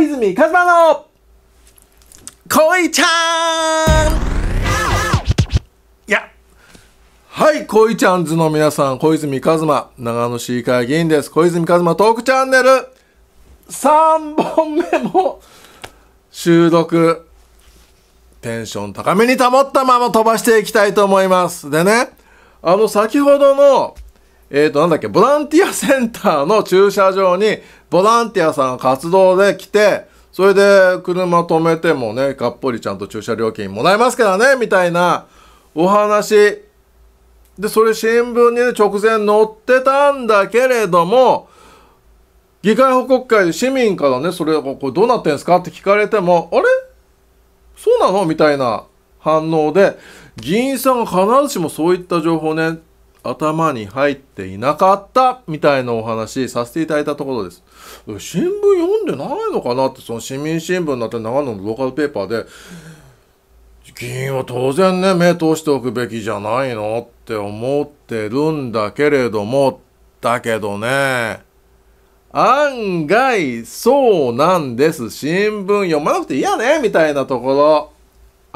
小泉一馬の恋ちゃんいやはい恋ちゃんズの皆さん小泉一馬長野市議会議員です小泉一馬トークチャンネル3本目も収録テンション高めに保ったまま飛ばしていきたいと思いますでねあの先ほどのえっ、と、なんだっけ、ボランティアセンターの駐車場に、ボランティアさんが活動で来て、それで車止めてもね、がっぽりちゃんと駐車料金もらえますからね、みたいなお話。で、それ新聞にね、直前載ってたんだけれども、議会報告会で市民からね、それ、これどうなってんすかって聞かれても、あれそうなのみたいな反応で、議員さんが必ずしもそういった情報ね、頭に入っていなかったみたいなお話させていただいたところです。新聞読んでないのかなってその市民新聞だって長野のローカルペーパーで議員は当然ね目通しておくべきじゃないのって思ってるんだけれどもだけどね案外そうなんです新聞読まなくていいやねみたいなところ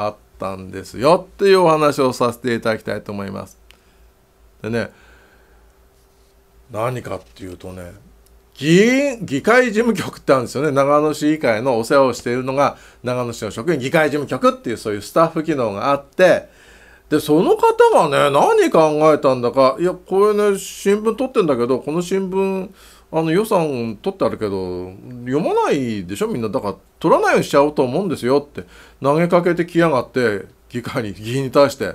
あったんですよっていうお話をさせていただきたいと思います。でね何かっていうとね議員議会事務局ってあるんですよね長野市議会のお世話をしているのが長野市の職員議会事務局っていうそういうスタッフ機能があってでその方がね何考えたんだかいやこれね新聞取ってんだけどこの新聞あの予算取ってあるけど読まないでしょみんなだから取らないようにしちゃおうと思うんですよって投げかけてきやがって議会に議員に対して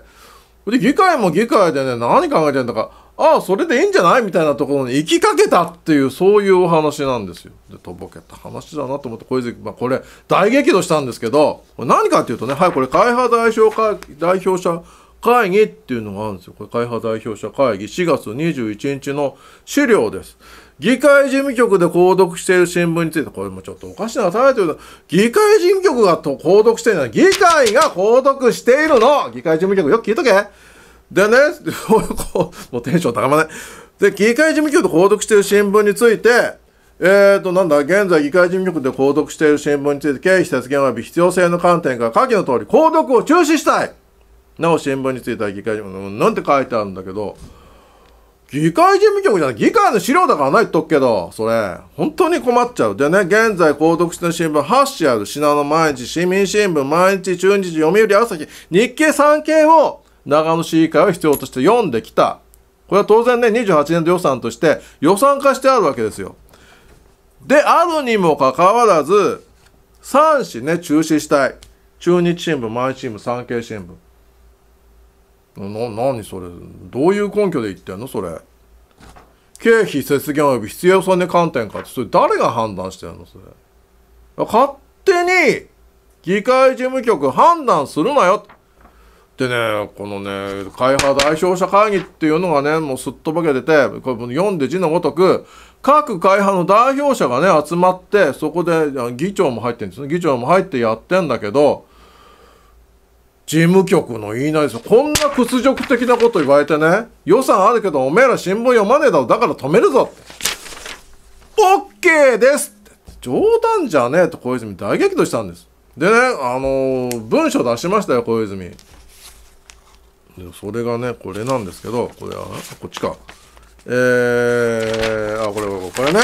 で議会も議会でね何考えてんだかああそれでいいんじゃないみたいなところに行きかけたっていうそういうお話なんですよ。でとぼけた話だなと思って小泉、まあ、これ大激怒したんですけどこれ何かっていうとねはいこれ会派代表会代表者会議っていうのがあるんですよ。これ会派代表者会議4月21日の資料です。議会事務局で購読している新聞について、これもちょっとおかしなタイトルだ。議会事務局がと購読しているのは、議会が購読しているの議会事務局よく聞いとけでね、もうテンション高まない。で、議会事務局で購読している新聞について、えーと、なんだ、現在議会事務局で購読している新聞について、経費節減及び必要性の観点から下記の通り、購読を中止したいなお、新聞については議会事務局、なんて書いてあるんだけど、議会事務局じゃない、議会の資料だからないっとくけど、それ、本当に困っちゃう。でね、現在、購読して新聞、8紙ある、品の毎日、市民新聞、毎日、中日、読売、朝日、日経産経を、長野市議会を必要として読んできた。これは当然ね、28年度予算として予算化してあるわけですよ。で、あるにもかかわらず、3紙ね、中止したい。中日新聞、毎日新聞、産経新聞。な、何それどういう根拠で言ってんのそれ。経費節減及び必要損ね観点かって、それ誰が判断してんのそれ。勝手に議会事務局判断するなよでね、このね、会派代表者会議っていうのがね、もうすっとぼけてて、これ読んで字のごとく、各会派の代表者がね、集まって、そこで議長も入ってるんですね。議長も入ってやってんだけど、事務局の言いなりですよ。こんな屈辱的なこと言われてね、予算あるけどおめえら新聞読まねえだろ、だから止めるぞって。オッケーですって。冗談じゃねえと小泉大激怒したんです。でね、あのー、文書出しましたよ、小泉。それがね、これなんですけど、これは、こっちか。えー、あ、これ、これこね。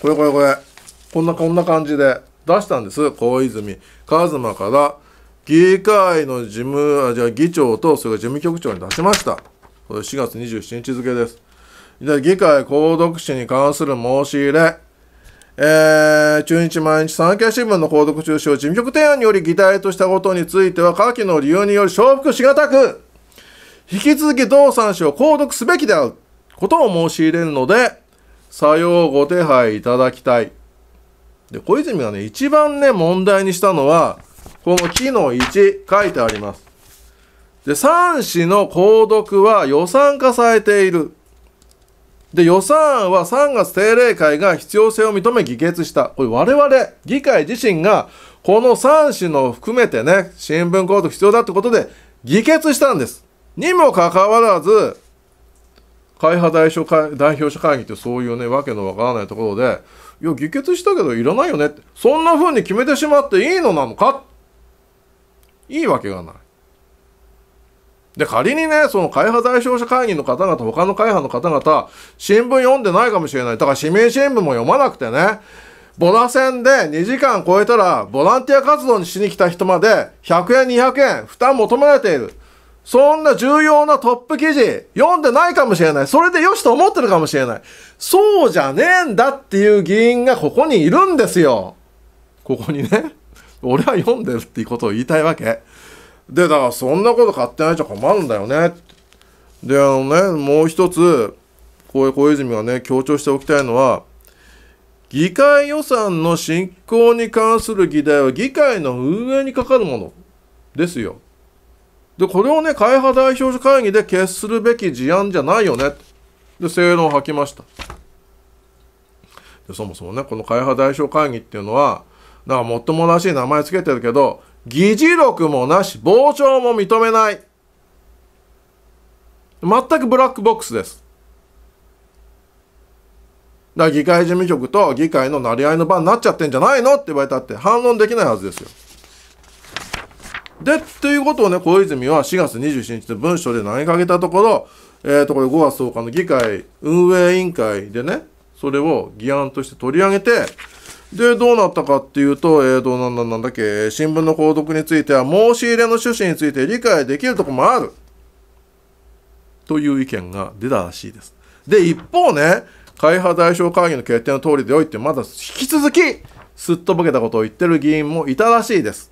これ、これ、これ。こんな、こんな感じで出したんです、小泉。和馬から、議会の事務、あじゃあ議長と、それから事務局長に出しました。これ4月27日付です。で議会購読誌に関する申し入れ、えー、中日毎日産経新聞の購読中止を事務局提案により議題としたことについては、下記の理由により承服しがたく、引き続き同産紙を購読すべきであることを申し入れるので、さようご手配いただきたい。で、小泉がね、一番ね、問題にしたのは、この木の1書いてあります。で、3子の購読は予算化されている。で、予算案は3月定例会が必要性を認め議決した。これ我々、議会自身が、この3子の含めてね、新聞購読必要だってことで議決したんです。にもかかわらず、会派代表会代表者会議ってそういうね、わけのわからないところで、いや、議決したけどいらないよねって、そんな風に決めてしまっていいのなのかいいわけがない。で、仮にね、その会派代表者会議の方々、他の会派の方々、新聞読んでないかもしれない。だから市民新聞も読まなくてね、ボラ戦で2時間超えたら、ボランティア活動にしに来た人まで、100円、200円、負担求められている。そんな重要なトップ記事、読んでないかもしれない。それでよしと思ってるかもしれない。そうじゃねえんだっていう議員がここにいるんですよ。ここにね。俺は読んでるっていうことを言いたいわけでだからそんなこと買ってないじゃ困るんだよねであのねもう一つこういう小泉がね強調しておきたいのは議会予算の進行に関する議題は議会の運営にかかるものですよでこれをね会派代表者会議で決するべき事案じゃないよねで正論を吐きましたでそもそもねこの会派代表会議っていうのはだからもっともらしい名前つけてるけど、議事録もなし、傍聴も認めない。全くブラックボックスです。だから議会事務局と議会のなり合いの場になっちゃってんじゃないのって言われたって反論できないはずですよ。で、っていうことをね、小泉は4月27日の文書で投げかけたところ、えっ、ー、と、これ5月10日の議会運営委員会でね、それを議案として取り上げて、で、どうなったかっていうと、えー、うなんだなんだっけ、新聞の購読については、申し入れの趣旨について理解できるとこもある。という意見が出たらしいです。で、一方ね、会派代表会議の決定の通りでよいって、まだ引き続き、すっとぼけたことを言ってる議員もいたらしいです。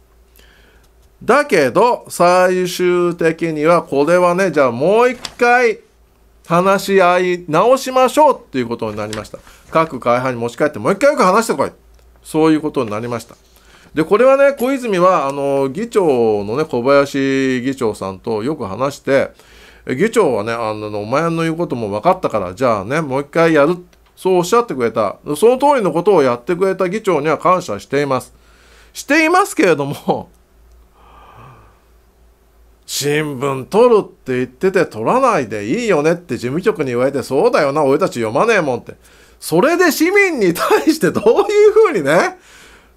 だけど、最終的には、これはね、じゃあもう一回、話し合い直しましょうっていうことになりました。各会派に持ち帰って、もう一回よく話してこい。そういうことになりました。で、これはね、小泉は、あの、議長のね、小林議長さんとよく話して、議長はね、あの、お前の言うことも分かったから、じゃあね、もう一回やる。そうおっしゃってくれた。その通りのことをやってくれた議長には感謝しています。していますけれども、新聞取るって言ってて取らないでいいよねって事務局に言われて、そうだよな、俺たち読まねえもんって。それで市民に対してどういうふうにね、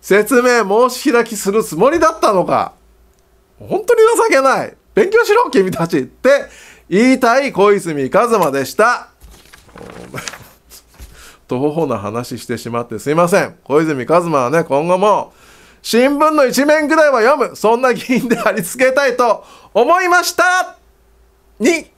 説明申し開きするつもりだったのか。本当に情けない。勉強しろ、君たちって言いたい小泉一馬でした。徒歩な話してしまってすいません。小泉一馬はね、今後も新聞の一面ぐらいは読む。そんな議員でありつけたいと思いましたに